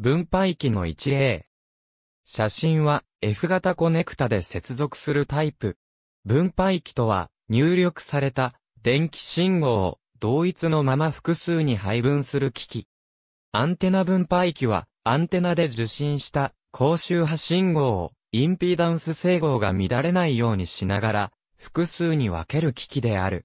分配器の一例。写真は F 型コネクタで接続するタイプ。分配器とは、入力された電気信号を同一のまま複数に配分する機器。アンテナ分配器は、アンテナで受信した高周波信号をインピーダンス整合が乱れないようにしながら、複数に分ける機器である。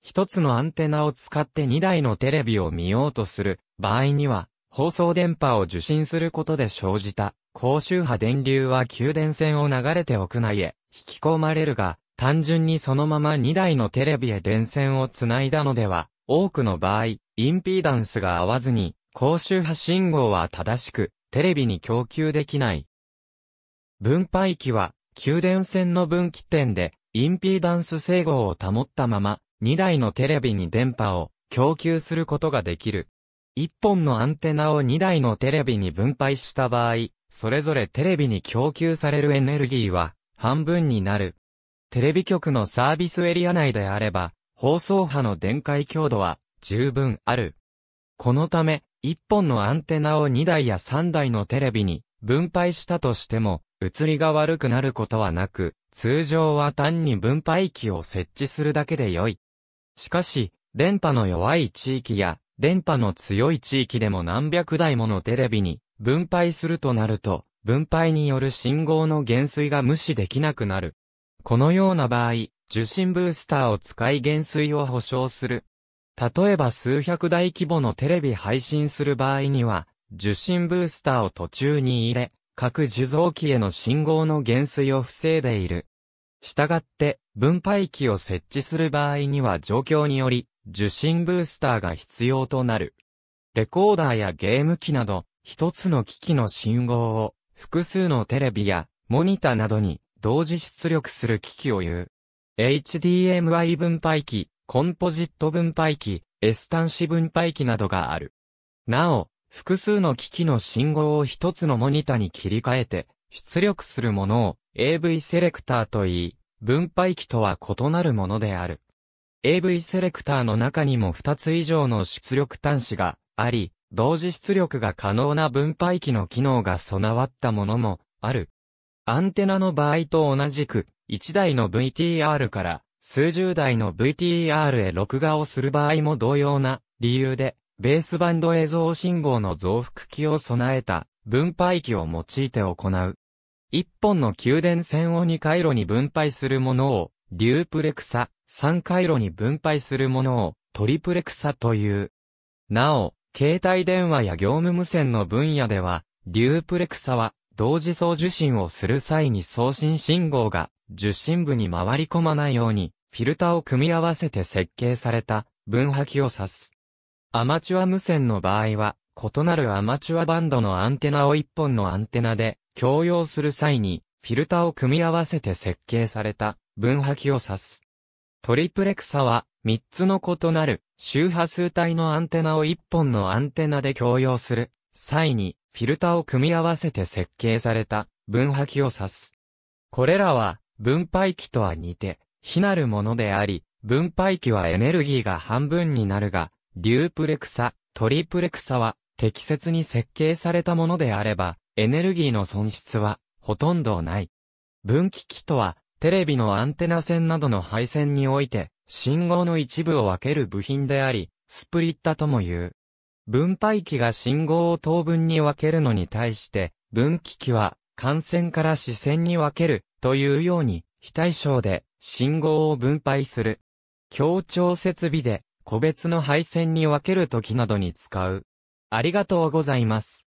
一つのアンテナを使って2台のテレビを見ようとする場合には、放送電波を受信することで生じた高周波電流は給電線を流れて屋内へ引き込まれるが、単純にそのまま2台のテレビへ電線をつないだのでは、多くの場合、インピーダンスが合わずに、高周波信号は正しく、テレビに供給できない。分配器は、給電線の分岐点で、インピーダンス整合を保ったまま、2台のテレビに電波を供給することができる。1本のアンテナを2台のテレビに分配した場合、それぞれテレビに供給されるエネルギーは半分になる。テレビ局のサービスエリア内であれば、放送波の電解強度は十分ある。このため、1本のアンテナを2台や3台のテレビに分配したとしても、移りが悪くなることはなく、通常は単に分配器を設置するだけで良い。しかし、電波の弱い地域や電波の強い地域でも何百台ものテレビに分配するとなると、分配による信号の減衰が無視できなくなる。このような場合、受信ブースターを使い減衰を保証する。例えば数百台規模のテレビ配信する場合には、受信ブースターを途中に入れ、各受像機への信号の減衰を防いでいる。したがって、分配器を設置する場合には状況により、受信ブースターが必要となる。レコーダーやゲーム機など、一つの機器の信号を、複数のテレビや、モニタなどに、同時出力する機器を言う。HDMI 分配器、コンポジット分配器、S 端子分配器などがある。なお、複数の機器の信号を一つのモニタに切り替えて、出力するものを AV セレクターと言い、分配器とは異なるものである。AV セレクターの中にも2つ以上の出力端子があり、同時出力が可能な分配器の機能が備わったものもある。アンテナの場合と同じく、1台の VTR から数十台の VTR へ録画をする場合も同様な理由で、ベースバンド映像信号の増幅器を備えた分配器を用いて行う。一本の給電線を2回路に分配するものをデュープレクサ、3回路に分配するものをトリプレクサという。なお、携帯電話や業務無線の分野では、デュープレクサは同時送受信をする際に送信信号が受信部に回り込まないように、フィルターを組み合わせて設計された分波器を指す。アマチュア無線の場合は、異なるアマチュアバンドのアンテナを1本のアンテナで共用する際に、フィルタを組み合わせて設計された分波器を指す。トリプレクサは、3つの異なる周波数帯のアンテナを1本のアンテナで共用する際に、フィルタを組み合わせて設計された分波器を指す。これらは、分配器とは似て、非なるものであり、分配器はエネルギーが半分になるが、デュープレクサ、トリプレクサは、適切に設計されたものであれば、エネルギーの損失は、ほとんどない。分岐器とは、テレビのアンテナ線などの配線において、信号の一部を分ける部品であり、スプリッタとも言う。分配器が信号を等分に分けるのに対して、分岐器は感線から視線に分けるというように、非対称で信号を分配する。協調設備で個別の配線に分けるときなどに使う。ありがとうございます。